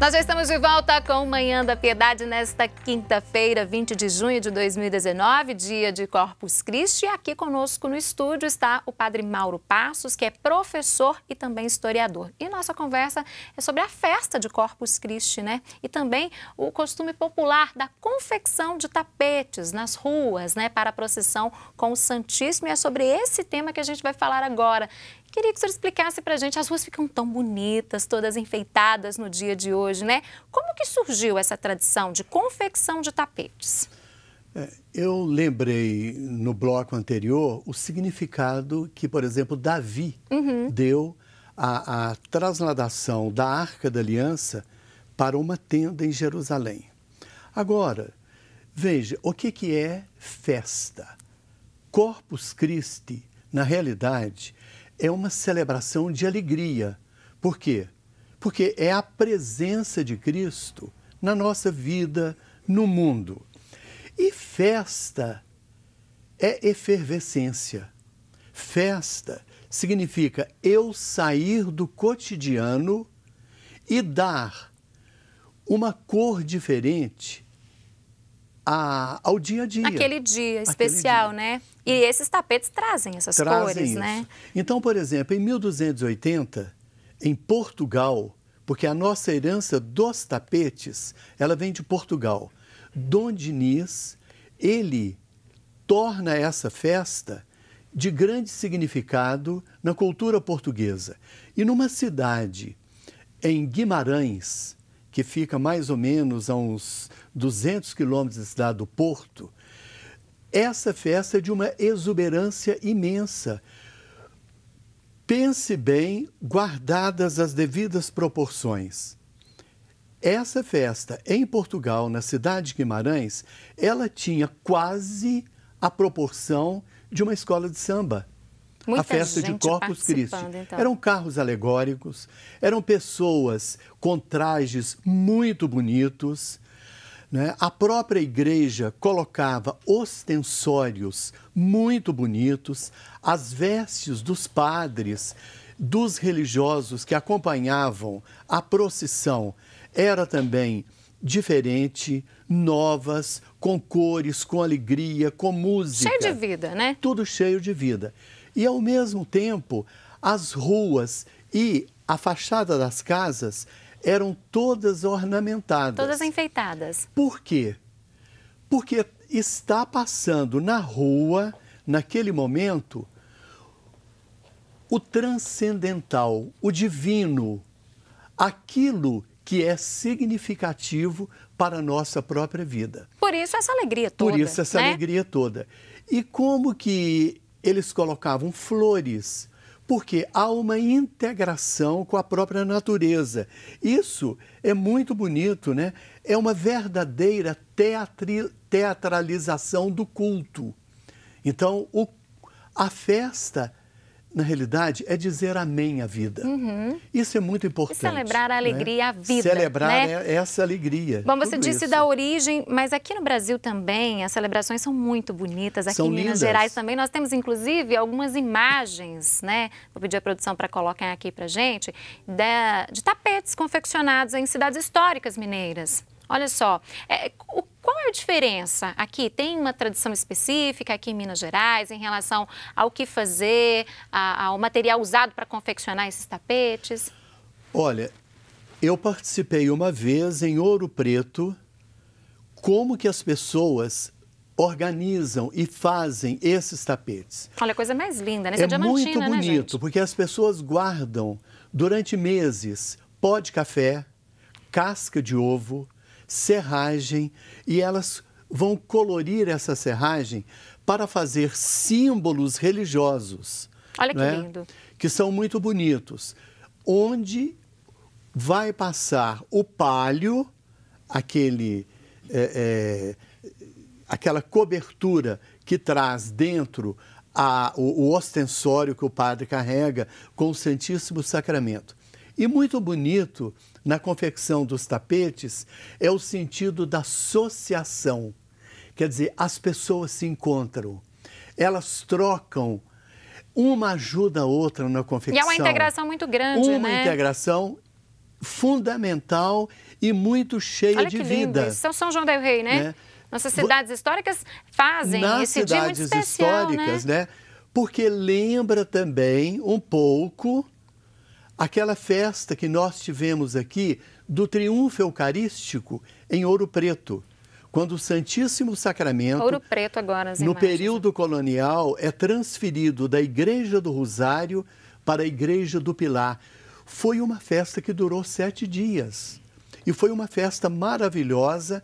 Nós já estamos de volta com Manhã da Piedade nesta quinta-feira, 20 de junho de 2019, dia de Corpus Christi. E aqui conosco no estúdio está o padre Mauro Passos, que é professor e também historiador. E nossa conversa é sobre a festa de Corpus Christi, né? E também o costume popular da confecção de tapetes nas ruas, né? Para a procissão com o Santíssimo. E é sobre esse tema que a gente vai falar agora. Queria que o senhor explicasse para a gente, as ruas ficam tão bonitas, todas enfeitadas no dia de hoje, né? Como que surgiu essa tradição de confecção de tapetes? É, eu lembrei no bloco anterior o significado que, por exemplo, Davi uhum. deu à, à trasladação da Arca da Aliança para uma tenda em Jerusalém. Agora, veja, o que, que é festa? Corpus Christi, na realidade, é uma celebração de alegria. Por quê? Porque é a presença de Cristo na nossa vida, no mundo. E festa é efervescência. Festa significa eu sair do cotidiano e dar uma cor diferente a, ao dia a dia. Aquele dia Aquele especial, dia. né? E esses tapetes trazem essas trazem cores, né? isso. né? Então, por exemplo, em 1280, em Portugal, porque a nossa herança dos tapetes, ela vem de Portugal. Dom Diniz, ele torna essa festa de grande significado na cultura portuguesa. E numa cidade em Guimarães, que fica mais ou menos a uns 200 quilômetros da cidade do Porto, essa festa é de uma exuberância imensa. Pense bem, guardadas as devidas proporções. Essa festa em Portugal, na cidade de Guimarães, ela tinha quase a proporção de uma escola de samba. Muita a festa de Corpus Christi. Então. Eram carros alegóricos, eram pessoas com trajes muito bonitos, né? A própria igreja colocava ostensórios muito bonitos, as vestes dos padres, dos religiosos que acompanhavam a procissão era também diferente, novas, com cores, com alegria, com música. Cheio de vida, né? Tudo cheio de vida. E ao mesmo tempo, as ruas e a fachada das casas eram todas ornamentadas. Todas enfeitadas. Por quê? Porque está passando na rua, naquele momento, o transcendental, o divino, aquilo que é significativo para a nossa própria vida. Por isso essa alegria toda. Por isso essa né? alegria toda. E como que eles colocavam flores, porque há uma integração com a própria natureza. Isso é muito bonito, né? É uma verdadeira teatri, teatralização do culto. Então, o, a festa na realidade, é dizer amém à vida. Uhum. Isso é muito importante. E celebrar a né? alegria, né? a vida. Celebrar né? né? essa alegria. Bom, você disse isso. da origem, mas aqui no Brasil também as celebrações são muito bonitas. Aqui são em Minas Gerais também nós temos, inclusive, algumas imagens, né? Vou pedir à produção para colocar aqui para gente, de, de tapetes confeccionados em cidades históricas mineiras. Olha só, é, o qual é a diferença aqui? Tem uma tradição específica aqui em Minas Gerais em relação ao que fazer, a, ao material usado para confeccionar esses tapetes? Olha, eu participei uma vez em Ouro Preto, como que as pessoas organizam e fazem esses tapetes. Olha, coisa mais linda, né? é, é muito né, bonito, né, porque as pessoas guardam durante meses pó de café, casca de ovo, serragem e elas vão colorir essa serragem para fazer símbolos religiosos. Olha que né? lindo. Que são muito bonitos. Onde vai passar o palho, aquele, é, é, aquela cobertura que traz dentro a, o, o ostensório que o padre carrega com o Santíssimo Sacramento. E muito bonito na confecção dos tapetes é o sentido da associação. Quer dizer, as pessoas se encontram, elas trocam, uma ajuda a outra na confecção. E é uma integração muito grande, uma né? Uma integração fundamental e muito cheia Olha de que vida. Lindo. Isso São João del Rei, né? né? Nossas cidades históricas fazem Nas esse cidades dia muito especial, né? históricas, né? né? Porque lembra também um pouco aquela festa que nós tivemos aqui do triunfo eucarístico em Ouro Preto, quando o Santíssimo Sacramento, Ouro Preto agora, no período colonial, é transferido da Igreja do Rosário para a Igreja do Pilar. Foi uma festa que durou sete dias e foi uma festa maravilhosa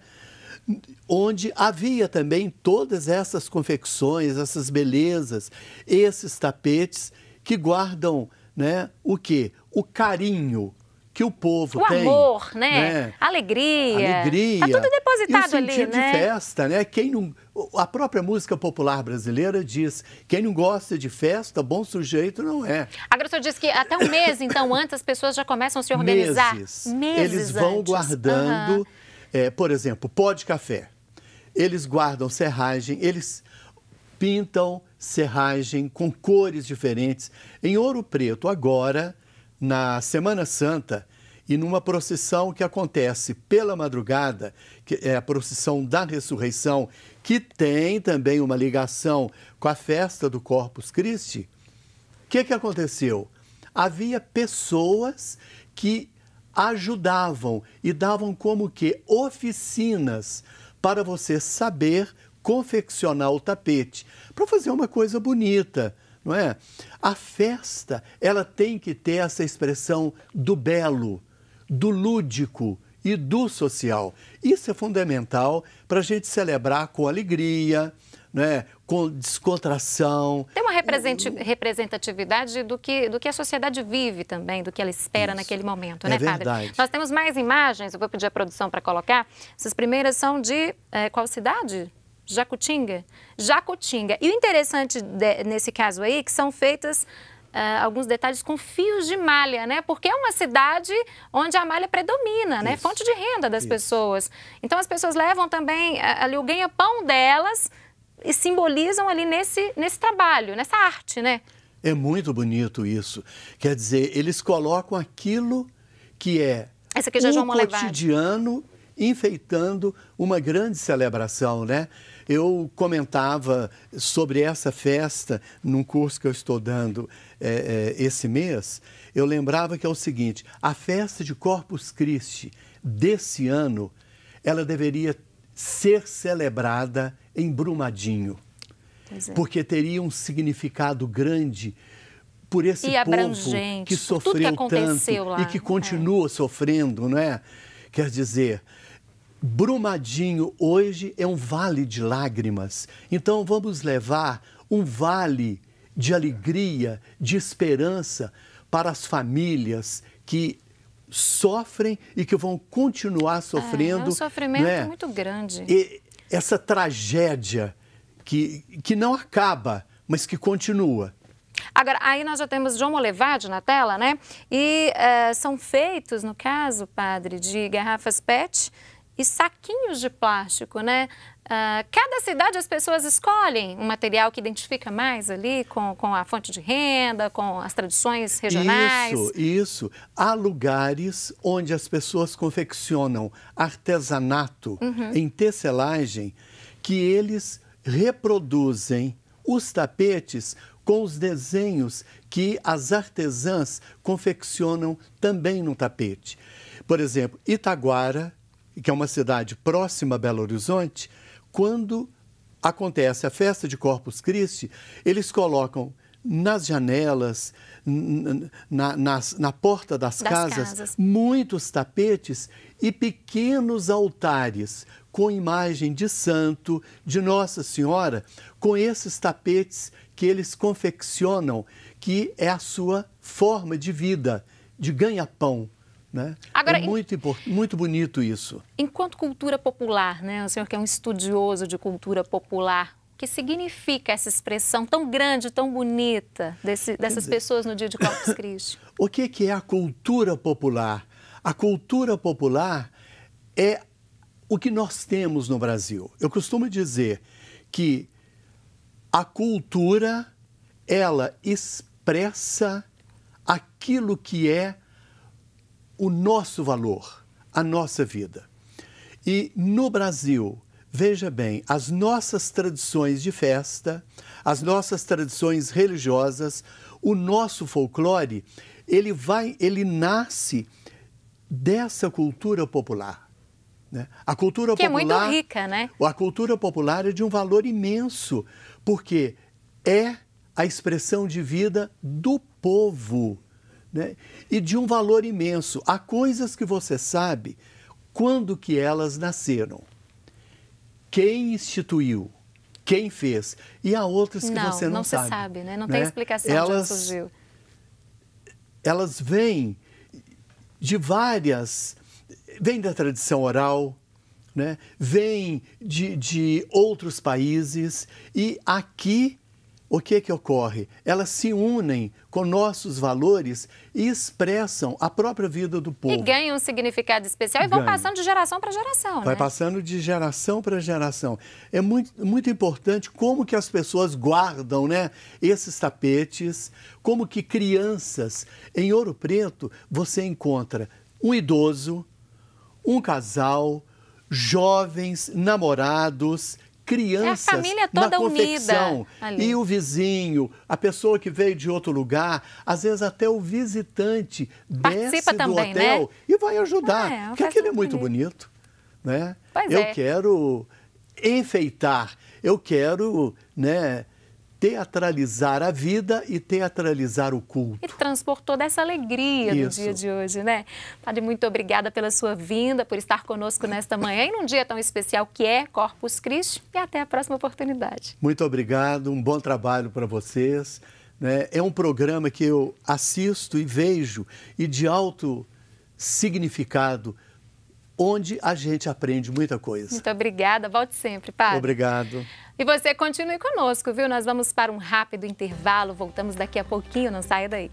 onde havia também todas essas confecções, essas belezas, esses tapetes que guardam né, o quê? O carinho que o povo o tem. O amor, né? né? Alegria. Alegria. está tudo depositado e o ali, né? de festa, né? Quem não... A própria música popular brasileira diz, quem não gosta de festa, bom sujeito não é. Agora o diz que até um mês, então, antes as pessoas já começam a se organizar. Meses. Meses Eles vão antes. guardando, uhum. é, por exemplo, pó de café. Eles guardam serragem, eles pintam serragem, com cores diferentes. Em Ouro Preto, agora, na Semana Santa, e numa procissão que acontece pela madrugada, que é a procissão da ressurreição, que tem também uma ligação com a festa do Corpus Christi, o que, que aconteceu? Havia pessoas que ajudavam e davam como que oficinas para você saber confeccionar o tapete para fazer uma coisa bonita, não é? A festa, ela tem que ter essa expressão do belo, do lúdico e do social. Isso é fundamental para a gente celebrar com alegria, é? com descontração. Tem uma representatividade do que, do que a sociedade vive também, do que ela espera Isso. naquele momento, é né, verdade. padre? Nós temos mais imagens, eu vou pedir a produção para colocar. Essas primeiras são de é, qual cidade? Jacutinga? Jacutinga. E o interessante de, nesse caso aí é que são feitas Uh, alguns detalhes com fios de malha, né? Porque é uma cidade onde a malha predomina, né? Isso. né? Fonte de renda das Isso. pessoas. Então as pessoas levam também eh, ali o ganha-pão delas e simbolizam ali nesse, nesse trabalho, nessa arte, né? É muito bonito isso. Quer dizer, eles colocam aquilo que é, é o cotidiano levar. enfeitando uma grande celebração, né? Eu comentava sobre essa festa num curso que eu estou dando é, é, esse mês. Eu lembrava que é o seguinte: a festa de Corpus Christi desse ano, ela deveria ser celebrada em Brumadinho, é. porque teria um significado grande por esse povo que sofreu que tanto lá. e que continua é. sofrendo, não é? Quer dizer, Brumadinho hoje é um vale de lágrimas. Então vamos levar um vale de alegria, de esperança para as famílias que sofrem e que vão continuar sofrendo. É, é um sofrimento né? muito grande. E essa tragédia que, que não acaba, mas que continua. Agora, aí nós já temos João Molevade na tela, né? E uh, são feitos, no caso, padre, de garrafas PET e saquinhos de plástico, né? Uh, cada cidade as pessoas escolhem um material que identifica mais ali com, com a fonte de renda, com as tradições regionais. Isso, isso. Há lugares onde as pessoas confeccionam artesanato uhum. em tecelagem que eles reproduzem os tapetes com os desenhos que as artesãs confeccionam também no tapete. Por exemplo, Itaguara que é uma cidade próxima a Belo Horizonte, quando acontece a festa de Corpus Christi, eles colocam nas janelas, na, nas, na porta das, das casas, casas, muitos tapetes e pequenos altares com imagem de santo, de Nossa Senhora, com esses tapetes que eles confeccionam, que é a sua forma de vida, de ganha-pão. Né? Agora, é muito, em... muito bonito isso. Enquanto cultura popular, né? o senhor que é um estudioso de cultura popular, o que significa essa expressão tão grande, tão bonita desse, dessas dizer, pessoas no dia de Corpus Christi? O que, que é a cultura popular? A cultura popular é o que nós temos no Brasil. Eu costumo dizer que a cultura, ela expressa aquilo que é o nosso valor, a nossa vida. E no Brasil, veja bem, as nossas tradições de festa, as nossas tradições religiosas, o nosso folclore, ele vai, ele nasce dessa cultura popular. Né? A cultura que popular, é muito rica, né? A cultura popular é de um valor imenso, porque é a expressão de vida do povo né? e de um valor imenso. Há coisas que você sabe quando que elas nasceram, quem instituiu, quem fez, e há outras que não, você não, não sabe. Não, não se sabe, né? não né? tem explicação elas, de onde surgiu. Elas vêm de várias, vêm da tradição oral, né? vêm de, de outros países, e aqui o que que ocorre? Elas se unem com nossos valores e expressam a própria vida do povo. E ganham um significado especial e vão passando de geração para geração, Vai né? passando de geração para geração. É muito, muito importante como que as pessoas guardam, né, esses tapetes, como que crianças em Ouro Preto você encontra um idoso, um casal, jovens, namorados, crianças é a família toda na confecção. Unida e o vizinho, a pessoa que veio de outro lugar, às vezes até o visitante Participa desce do também, hotel né? e vai ajudar, é, é porque aquilo é muito bonito. bonito né? Pois eu é. quero enfeitar, eu quero né, teatralizar a vida e teatralizar o culto. E transportou toda essa alegria Isso. do dia de hoje, né? Padre, muito obrigada pela sua vinda, por estar conosco nesta manhã e num dia tão especial que é Corpus Christi e até a próxima oportunidade. Muito obrigado, um bom trabalho para vocês. Né? É um programa que eu assisto e vejo e de alto significado onde a gente aprende muita coisa. Muito obrigada, volte sempre, padre. Obrigado. E você continue conosco, viu? Nós vamos para um rápido intervalo, voltamos daqui a pouquinho, não saia daí.